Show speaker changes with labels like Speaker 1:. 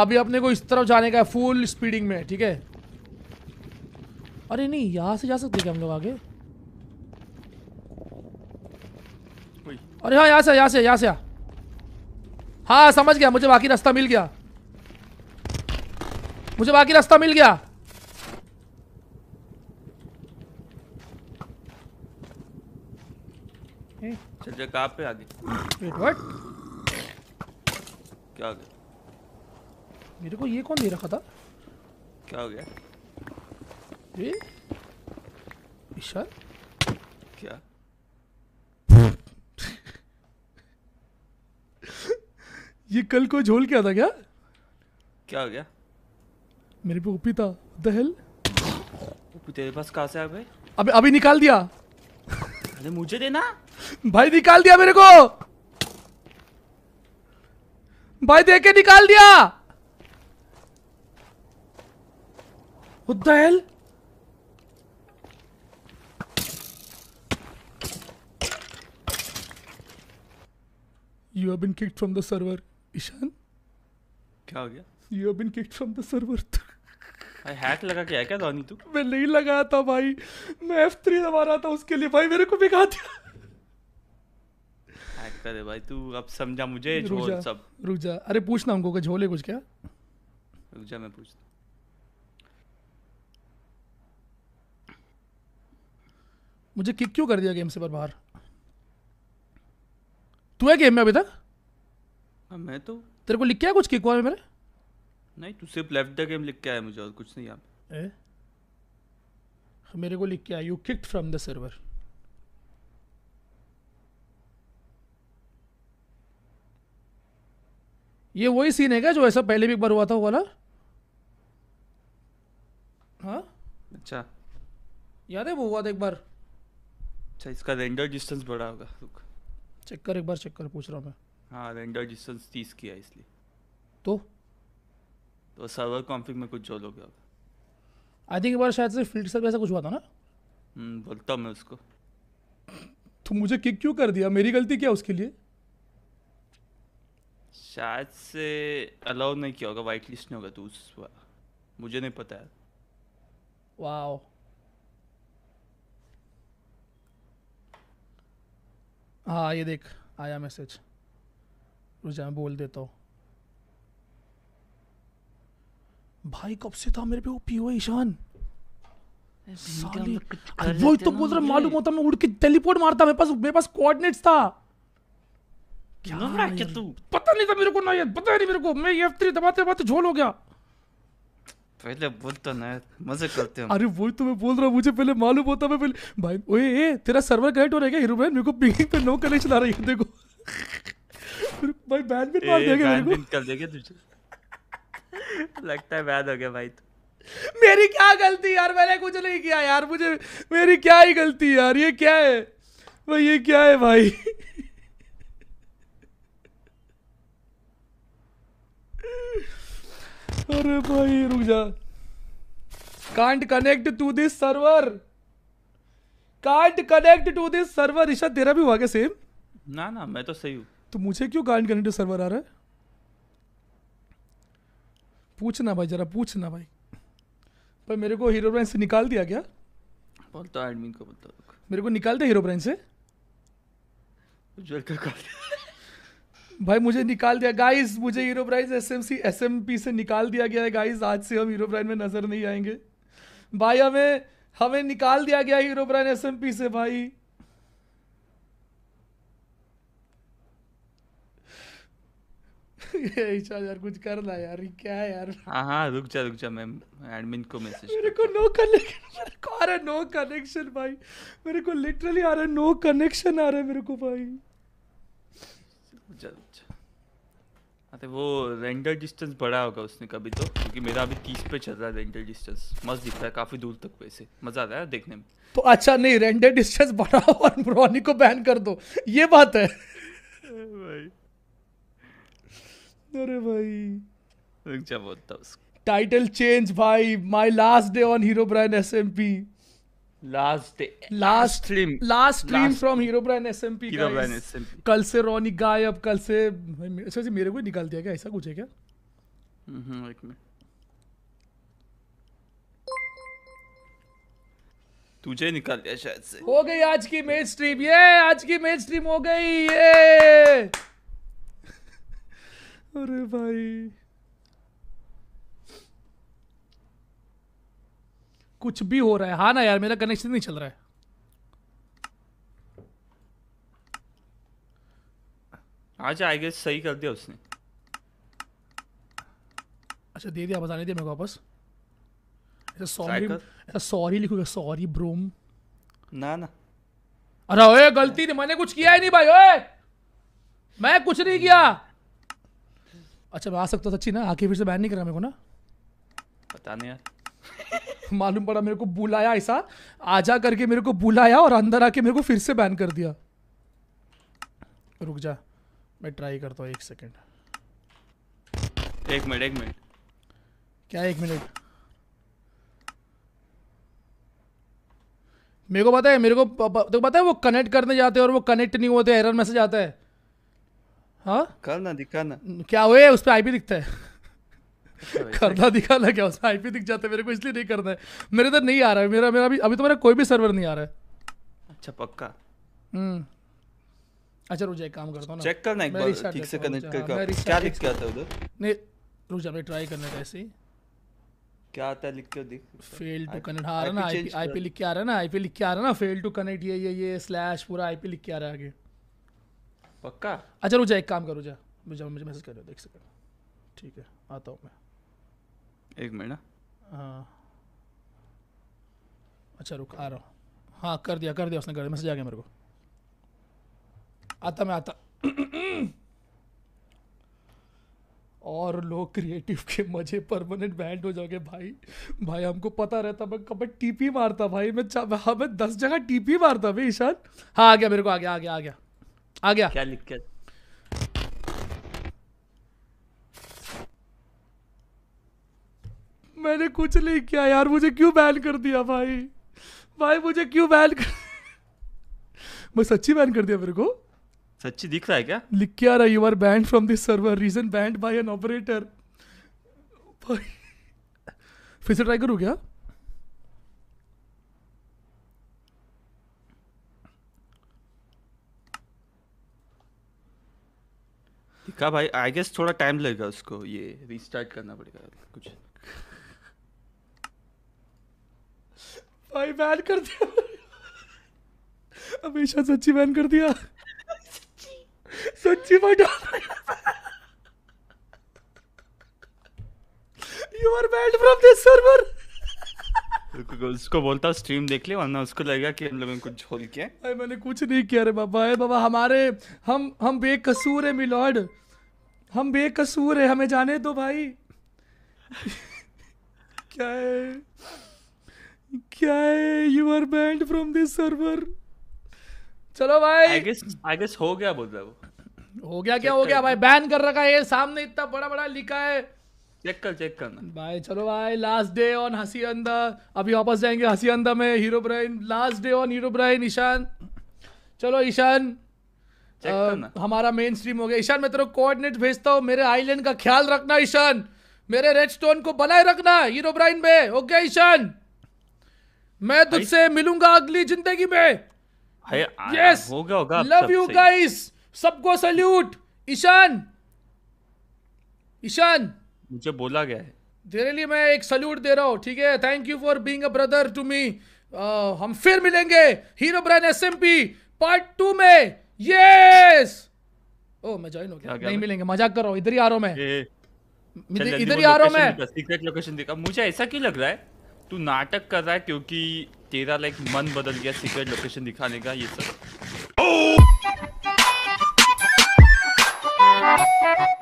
Speaker 1: अभी अपने को इस तरफ जाने का है फुल स्पीडिंग में ठीक है अरे नहीं यहाँ से जा सकते क्या हम लोग आगे अरे हाँ यहाँ से यहाँ से यहाँ से हाँ समझ गया मुझे बाकी रास्ता मिल गया मुझे बाकी रास्ता मिल गया
Speaker 2: चल जा पे आगे क्या गया?
Speaker 1: मेरे को ये कौन दे रखा था क्या हो गया ये क्या ये कल को झोल क्या था क्या क्या हो गया मेरे पे ओपी था दहल
Speaker 2: ओपी तेरे पास कहां से आ भाई
Speaker 1: अबे अभी निकाल दिया
Speaker 2: अरे मुझे देना
Speaker 1: भाई निकाल दिया मेरे को भाई देख के निकाल दिया What the hell? You have been kicked from the server, Ishan. क्या हो गया You have been kicked from the server.
Speaker 2: भाई हैक लगा क्या है क्या धोनी तू
Speaker 1: मैं नहीं लगाया था भाई मैं F3 दबा रहा था उसके लिए भाई मेरे को भिगा दिया
Speaker 2: हैक दे भाई तू अब समझा मुझे झोल सब
Speaker 1: रुक जा अरे पूछना हमको कुछ झोले कुछ क्या
Speaker 2: रुक जा मैं पूछता
Speaker 1: मुझे किक क्यों कर दिया गेम से पर बाहर तू है गेम में अभी तक हाँ, मैं तो तेरे को लिख के आया कुछ किक हुआ है मेरे
Speaker 2: नहीं तू सिर्फ लेफ्ट द गेम लिख के आया मुझे और कुछ नहीं
Speaker 1: यहाँ मेरे को लिख के आया you kicked from the server ये वही सीन है क्या जो ऐसा पहले भी एक बार हुआ था वो वाला हाँ अच्छा याद है वो हुआ था एक बार
Speaker 2: अच्छा इसका रेंडर डिस्टेंस बड़ा होगा रुक
Speaker 1: चेक कर एक बार चेक कर पूछ रहा हूँ मैं
Speaker 2: हाँ रेंडर डिस्टेंस तीस की है इसलिए तो तो सर्वर कॉन्फ़िग में कुछ जोल हो गया होगा
Speaker 1: आई थिंक एक बार शायद से फील्ड सर्वर ऐसा कुछ हुआ था ना
Speaker 2: हम्म, बोलता हूँ मैं उसको
Speaker 1: तो मुझे किक क्यों कर दिया मेरी गलती क्या उसके लिए
Speaker 2: शायद से अलाउ नहीं किया होगा वाइट लिस्ट नहीं होगा तो उस मुझे नहीं पता है
Speaker 1: वाह हाँ ये देख आया मैसेज रुक जा मैं बोल देता हूँ भाई कब से था मेरे पे वो पीओ ईशान वही तो बोल रहा मालूम होता मैं उड़ के टेलीपोर्ट मारता मेरे पास मेरे पास कोऑर्डिनेट्स था क्या तू पता नहीं था मेरे को ना ये पता नहीं मेरे को मैं ये e F3 दबाते दबाते झोल हो गया
Speaker 2: पहले बोल तो ना मजे करते हो अरे
Speaker 1: वही तो मैं बोल रहा हूँ मुझे पहले मालूम होता मैं पहले भाई ओए ए, तेरा सर्वर कनेक्ट हो रहा है क्या हीरोमैन मेरे को पिंगिंग पे नो कनेक्शन चला रही है देखो भाई बैन भी मार देगा मेरे को बैन
Speaker 2: कर देगा तुझे लगता है बैन हो गया भाई तो
Speaker 1: मेरी क्या गलती यार मैंने कुछ नहीं किया यार मुझे मेरी क्या ही गलती यार ये क्या है भाई ये क्या है भाई अरे भाई रुक जा can't connect to this server can't connect to this server Isha तेरा भी हुआ क्या सेम ना ना मैं तो सही हूँ तो मुझे क्यों कांट कनेक्ट टू सर्वर आ रहा है पूछना भाई जरा पूछना भाई पर मेरे को हीरो ब्रांड से निकाल दिया क्या बोलता एडमिन को बोलता मेरे को निकाल दिया हीरो ब्रांड से उज्जवल कर का भाई मुझे निकाल दिया गाइस मुझे hero prize S S M C M P से निकाल दिया गया है गाइस आज से हम हीरो प्राइज में नजर नहीं आएंगे भाई हमें हमें निकाल दिया गया hero prize S M P से भाई यार कुछ कर ला यार क्या है यार
Speaker 2: हाँ हाँ रुक जा रुक जा मैं एडमिन को मैसेज
Speaker 1: मेरे को नो कनेक्शन को आ रहा है नो कनेक्शन भाई मेरे को लिटरली आ रहा है नो कनेक्शन आ रहा है मेरे को भाई
Speaker 2: चल चल अरे वो रेंडर डिस्टेंस बढ़ा होगा उसने कभी तो क्योंकि मेरा अभी तीस पे चल रहा है रेंडर डिस्टेंस मस्त दिख रहा है काफी दूर तक वैसे मजा आ रहा है देखने में
Speaker 1: तो अच्छा नहीं रेंडर डिस्टेंस बढ़ाओ और ब्रॉनी को बैन कर दो ये बात है भाई अरे भाई
Speaker 2: रुक जा बोलता उसको
Speaker 1: टाइटल चेंज भाई my last day on hero brand SMP
Speaker 2: last last film last
Speaker 1: film from hero brand S M P कल से रोनी गाय अब कल से अच्छा जी मेरे को निकाल दिया क्या ऐसा कुछ है क्या
Speaker 2: हम्म, एक मिनट तुझे निकाल दिया शायद से हो
Speaker 1: गई आज की मेन स्ट्रीम ये आज की मेन स्ट्रीम हो गई ये अरे भाई कुछ भी हो रहा है हाँ ना यार मेरा कनेक्शन नहीं चल रहा है
Speaker 2: आज आई गेस सही कर दिया उसने
Speaker 1: अच्छा दे दिया बताने दिया मेरे को वापस ऐसा सॉरी ऐसा सॉरी लिखोगे सॉरी ब्रोम ना ना अरे ओए गलती नहीं मैंने कुछ किया ही नहीं भाई ओए मैं कुछ नहीं किया अच्छा मैं आ सकता था अच्छी ना आके फिर से बैन नहीं करा मेरे को ना पता नहीं यार मालूम पड़ा मेरे को बुलाया ऐसा आजा करके मेरे को बुलाया और अंदर आके मेरे को फिर से बैन कर दिया रुक जा मैं ट्राई करता हूँ एक सेकेंड
Speaker 2: एक मिनट एक मिनट
Speaker 1: क्या एक मिनट मेरे को पता है मेरे को तो पता है वो कनेक्ट करने जाते हैं और वो कनेक्ट नहीं होते एरर मैसेज आता है हाँ करना दिखाना क्या हुए उस पर आई भी दिखता है करना दिखा लग गया उसमें आईपी दिख जाता है मेरे को इसलिए नहीं करना है मेरे इधर नहीं आ रहा है मेरा मेरा अभी अभी तो मेरा कोई भी सर्वर नहीं आ रहा है
Speaker 2: अच्छा पक्का हम्म
Speaker 1: अच्छा रुक जा एक काम करता हूं ना चेक करना एक बार ठीक से कनेक्ट कर क्या लिख के आता है उधर नहीं रुक जा मैं ट्राई करना कैसे ही
Speaker 2: क्या आता है लिख के दिख फेल टू कनेक्ट आ रहा ना आईपी आईपी लिख
Speaker 1: के आ रहा ना आईपी लिख के आ रहा ना फेल टू कनेक्ट ये ये ये स्लैश पूरा आईपी लिख के आ रहा है आगे पक्का अच्छा रुक जा एक काम करो जा मुझे मैसेज कर देख सकता ठीक है आता हूँ मैं एक मिनट हाँ। हाँ। अच्छा रुक आ रहा हूँ हाँ कर दिया कर दिया उसने कर दिया मैसेज आ गया मेरे को आता मैं आता और लोग क्रिएटिव के मजे परमानेंट बैंड हो जाओगे भाई भाई हमको पता रहता मैं कब टीपी मारता भाई मैं चा, हाँ मैं दस जगह टीपी मारता भाई ईशान हाँ आ गया मेरे को आ गया आ गया आ गया आ गया क्या लिख के मैंने कुछ नहीं किया यार मुझे क्यों बैन कर दिया भाई भाई मुझे क्यों बैन कर मैं सच्ची बैन कर दिया मेरे को सच्ची दिख रहा है क्या लिख के आ रहा you are banned from this server reason banned by an operator भाई फिर से ट्राई करूँ क्या
Speaker 2: दिखा भाई आई गेस थोड़ा टाइम लगेगा उसको ये रिस्टार्ट करना पड़ेगा कुछ
Speaker 1: भाई बैन कर दिया हमेशा सच्ची बैन कर दिया सच्ची सच्ची you are banned from this server
Speaker 2: उसको बोलता स्ट्रीम देख ले वरना उसको लगेगा कि हम लोगों ने कुछ झोल
Speaker 1: किया भाई मैंने कुछ नहीं किया रे बाबा है बाबा हमारे हम हम बेकसूर है मिलॉर्ड हम बेकसूर है हमें जाने दो भाई क्या है क्या है you are banned from this server
Speaker 2: चलो भाई आई गेस आई गेस हो गया बोल
Speaker 1: रहा वो हो गया क्या हो गया भाई बैन कर रखा है सामने इतना बड़ा बड़ा लिखा है चेक कर चेक करना भाई चलो भाई लास्ट डे ऑन हसी अंदा अभी वापस जाएंगे हसी अंदा में Herobrine last day on Herobrine Ishaan चलो ईशान हमारा मेन स्ट्रीम हो गया ईशान मैं तेरे कोऑर्डिनेट भेजता हूँ मेरे आइलैंड का ख्याल रखना ईशान मेरे रेड स्टोन को बनाए रखना हीरो ब्राइन में ओके ईशान मैं तुझसे मिलूंगा अगली जिंदगी में
Speaker 2: यस होगा होगा लव यू गाइस
Speaker 1: सबको सल्यूट ईशान ईशान
Speaker 2: मुझे बोला गया है
Speaker 1: तेरे लिए मैं एक सल्यूट दे रहा हूँ ठीक है thank you for being a brother to me हम फिर मिलेंगे hero brand S part two में यस ओ oh, मैं ज्वाइन हो गया नहीं मिलेंगे मजाक कर रहा हूँ इधर ही आ रहा हूँ मैं इधर ही आ रहा हूँ
Speaker 2: मैं सीक्रेट लोकेशन दिखा मुझे ऐसा क्यों लग रहा है तू नाटक कर रहा है क्योंकि तेरा लाइक मन बदल गया सीक्रेट लोकेशन दिखाने का ये सब oh!